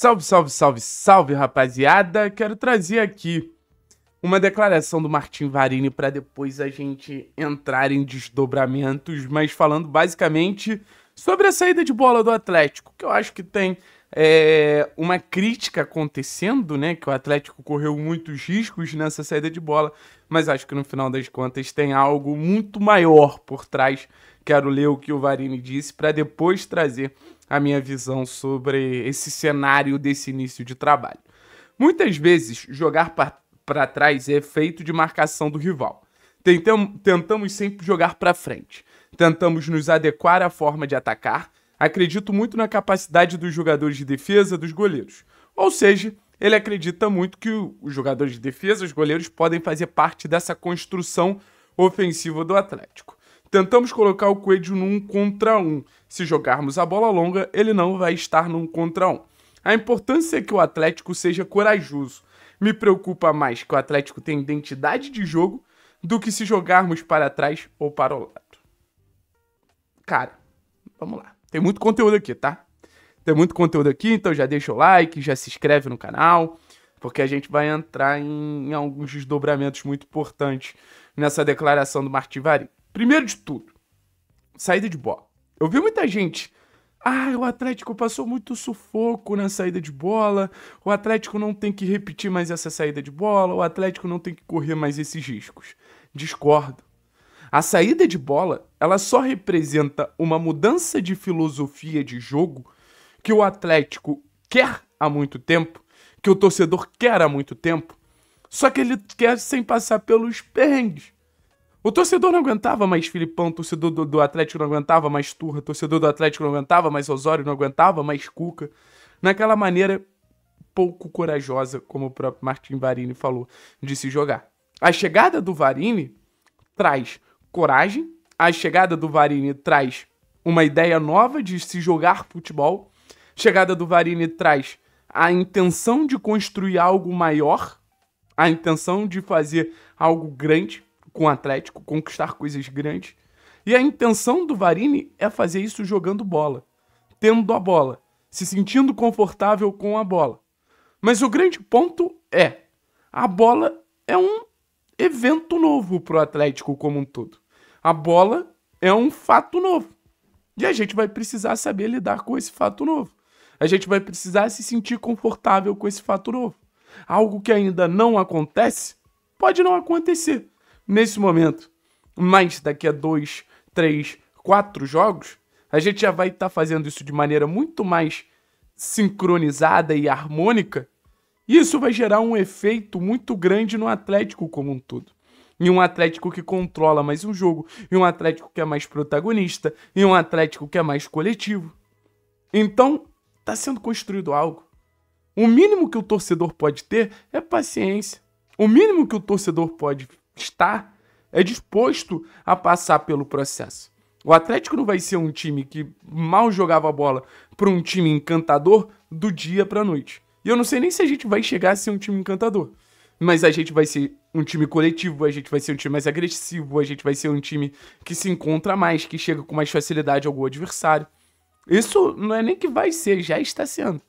Salve, salve, salve, salve, rapaziada! Quero trazer aqui uma declaração do Martin Varini para depois a gente entrar em desdobramentos, mas falando basicamente sobre a saída de bola do Atlético, que eu acho que tem é, uma crítica acontecendo, né? Que o Atlético correu muitos riscos nessa saída de bola, mas acho que no final das contas tem algo muito maior por trás. Quero ler o que o Varini disse para depois trazer a minha visão sobre esse cenário desse início de trabalho. Muitas vezes, jogar para trás é efeito de marcação do rival. Tentam, tentamos sempre jogar para frente. Tentamos nos adequar à forma de atacar. Acredito muito na capacidade dos jogadores de defesa, dos goleiros. Ou seja, ele acredita muito que os jogadores de defesa, os goleiros, podem fazer parte dessa construção ofensiva do Atlético. Tentamos colocar o Coelho num contra um. Se jogarmos a bola longa, ele não vai estar num contra um. A importância é que o Atlético seja corajoso. Me preocupa mais que o Atlético tenha identidade de jogo do que se jogarmos para trás ou para o lado. Cara, vamos lá. Tem muito conteúdo aqui, tá? Tem muito conteúdo aqui, então já deixa o like, já se inscreve no canal, porque a gente vai entrar em, alguns desdobramentos muito importantes nessa declaração do Martivari. Primeiro de tudo, saída de bola. Eu vi muita gente. Ah, o Atlético passou muito sufoco na saída de bola. O Atlético não tem que repetir mais essa saída de bola. O Atlético não tem que correr mais esses riscos. Discordo. A saída de bola, ela só representa uma mudança de filosofia de jogo que o Atlético quer há muito tempo, que o torcedor quer há muito tempo, só que ele quer sem passar pelos perrengues. O torcedor não aguentava mais Filipão, torcedor do, do, Atlético não aguentava mais Turra, torcedor do Atlético não aguentava mais Osório, não aguentava mais Cuca. Naquela maneira pouco corajosa, como o próprio Martin Varini falou, de se jogar. A chegada do Varini traz coragem, a chegada do Varini traz uma ideia nova de se jogar futebol, a chegada do Varini traz a intenção de construir algo maior, a intenção de fazer algo grande com o Atlético, conquistar coisas grandes. E a intenção do Varini é fazer isso jogando bola, tendo a bola, se sentindo confortável com a bola. Mas o grande ponto é: a bola é um evento novo para o Atlético como um todo. A bola é um fato novo. E a gente vai precisar saber lidar com esse fato novo. A gente vai precisar se sentir confortável com esse fato novo. Algo que ainda não acontece pode não acontecer nesse momento. Mas daqui a dois, três, quatro jogos, a gente já vai estar tá fazendo isso de maneira muito mais sincronizada e harmônica. E isso vai gerar um efeito muito grande no Atlético como um todo. E um Atlético que controla mais um jogo, e um Atlético que é mais protagonista, e um Atlético que é mais coletivo. Então, está sendo construído algo. O mínimo que o torcedor pode ter é paciência. O mínimo que o torcedor pode está é disposto a passar pelo processo. O Atlético não vai ser um time que mal jogava a bola para um time encantador do dia para a noite. E eu não sei nem se a gente vai chegar a ser um time encantador. Mas a gente vai ser um time coletivo, a gente vai ser um time mais agressivo, a gente vai ser um time que se encontra mais, que chega com mais facilidade ao gol adversário. Isso não é nem que vai ser, já está sendo.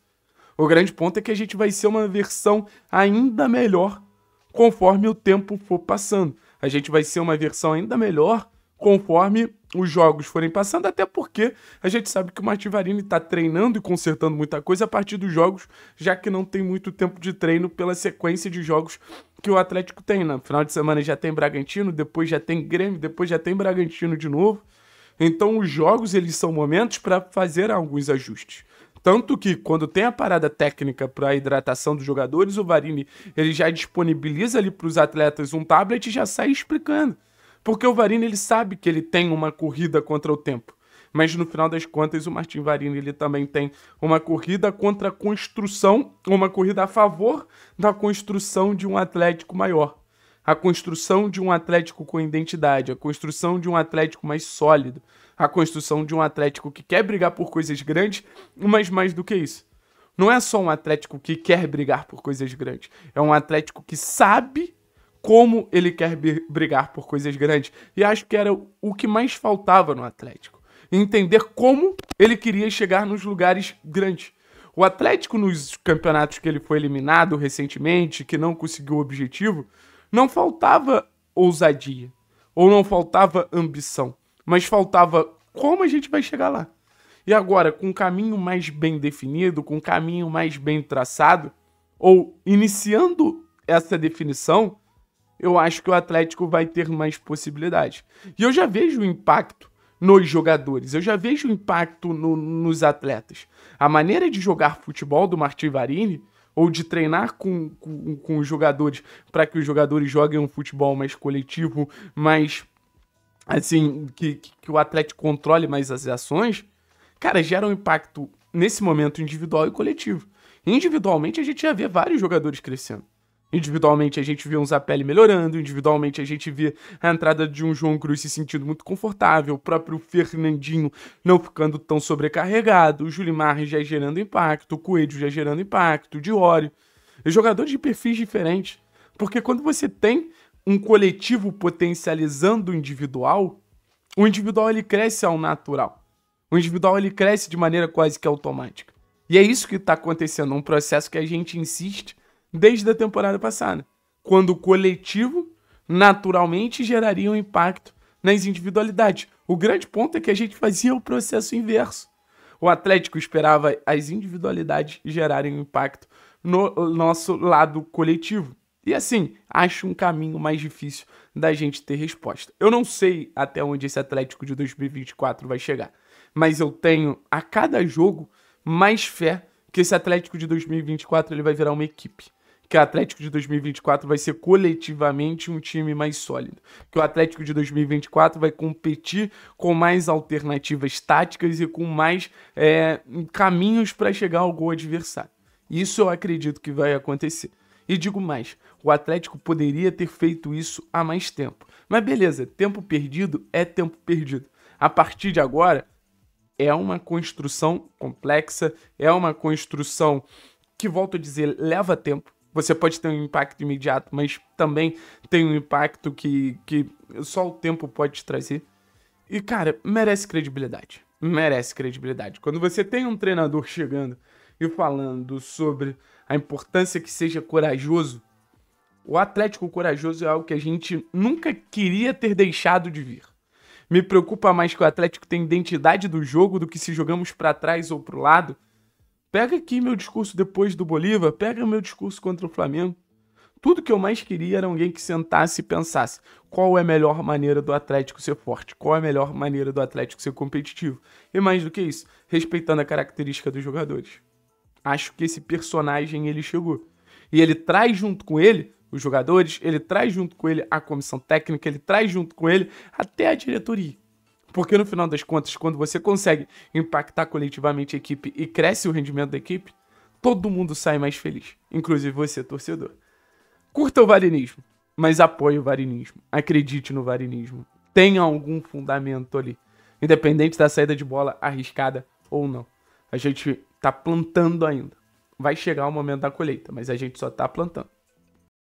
O grande ponto é que a gente vai ser uma versão ainda melhor conforme o tempo for passando. A gente vai ser uma versão ainda melhor conforme os jogos forem passando, até porque a gente sabe que o Martivarini está treinando e consertando muita coisa a partir dos jogos, já que não tem muito tempo de treino pela sequência de jogos que o Atlético tem. No né? final de semana já tem Bragantino, depois já tem Grêmio, depois já tem Bragantino de novo. Então os jogos eles são momentos para fazer alguns ajustes. Tanto que quando tem a parada técnica para hidratação dos jogadores, o Varini ele já disponibiliza ali para os atletas um tablet e já sai explicando. Porque o Varini ele sabe que ele tem uma corrida contra o tempo. Mas no final das contas, o Martin Varini ele também tem uma corrida contra a construção, uma corrida a favor da construção de um Atlético maior a construção de um Atlético com identidade, a construção de um Atlético mais sólido, a construção de um Atlético que quer brigar por coisas grandes, mas mais do que isso. Não é só um Atlético que quer brigar por coisas grandes, é um Atlético que sabe como ele quer brigar por coisas grandes. E acho que era o que mais faltava no Atlético. Entender como ele queria chegar nos lugares grandes. O Atlético, nos campeonatos que ele foi eliminado recentemente, que não conseguiu o objetivo, não faltava ousadia, ou não faltava ambição, mas faltava como a gente vai chegar lá. E agora, com um caminho mais bem definido, com um caminho mais bem traçado, ou iniciando essa definição, eu acho que o Atlético vai ter mais possibilidades. E eu já vejo o impacto nos jogadores, eu já vejo o impacto no, nos atletas. A maneira de jogar futebol do Varini ou de treinar com, com, com os jogadores para que os jogadores joguem um futebol mais coletivo, mais assim, que, que o atleta controle mais as ações, cara, gera um impacto nesse momento individual e coletivo. Individualmente a gente já vê vários jogadores crescendo. Individualmente a gente via um Zapelli melhorando, individualmente a gente via a entrada de um João Cruz se sentindo muito confortável, o próprio Fernandinho não ficando tão sobrecarregado, o Julimar já gerando impacto, o Coelho já gerando impacto, o Diório. É Jogadores de perfis diferentes. Porque quando você tem um coletivo potencializando o individual, o individual ele cresce ao natural. O individual ele cresce de maneira quase que automática. E é isso que está acontecendo, um processo que a gente insiste desde a temporada passada, quando o coletivo naturalmente geraria um impacto nas individualidades. O grande ponto é que a gente fazia o processo inverso. O Atlético esperava as individualidades gerarem um impacto no nosso lado coletivo. E assim, acho um caminho mais difícil da gente ter resposta. Eu não sei até onde esse Atlético de 2024 vai chegar, mas eu tenho a cada jogo mais fé que esse Atlético de 2024 ele vai virar uma equipe que o Atlético de 2024 vai ser coletivamente um time mais sólido, que o Atlético de 2024 vai competir com mais alternativas táticas e com mais é, caminhos para chegar ao gol adversário. Isso eu acredito que vai acontecer. E digo mais, o Atlético poderia ter feito isso há mais tempo. Mas beleza, tempo perdido é tempo perdido. A partir de agora, é uma construção complexa, é uma construção que, volto a dizer, leva tempo você pode ter um impacto imediato, mas também tem um impacto que, que só o tempo pode te trazer. E, cara, merece credibilidade. Merece credibilidade. Quando você tem um treinador chegando e falando sobre a importância que seja corajoso, o Atlético corajoso é algo que a gente nunca queria ter deixado de vir. Me preocupa mais que o Atlético tenha identidade do jogo do que se jogamos para trás ou para o lado Pega aqui meu discurso depois do Bolívar, pega meu discurso contra o Flamengo. Tudo que eu mais queria era alguém que sentasse e pensasse qual é a melhor maneira do Atlético ser forte, qual é a melhor maneira do Atlético ser competitivo. E mais do que isso, respeitando a característica dos jogadores. Acho que esse personagem ele chegou. E ele traz junto com ele os jogadores, ele traz junto com ele a comissão técnica, ele traz junto com ele até a diretoria. Porque no final das contas, quando você consegue impactar coletivamente a equipe e cresce o rendimento da equipe, todo mundo sai mais feliz, inclusive você, torcedor. Curta o varinismo, mas apoie o varinismo. Acredite no varinismo. Tenha algum fundamento ali, independente da saída de bola arriscada ou não. A gente tá plantando ainda. Vai chegar o momento da colheita, mas a gente só tá plantando.